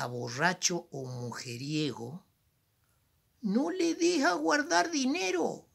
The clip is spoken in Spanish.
a borracho o mujeriego, no le deja guardar dinero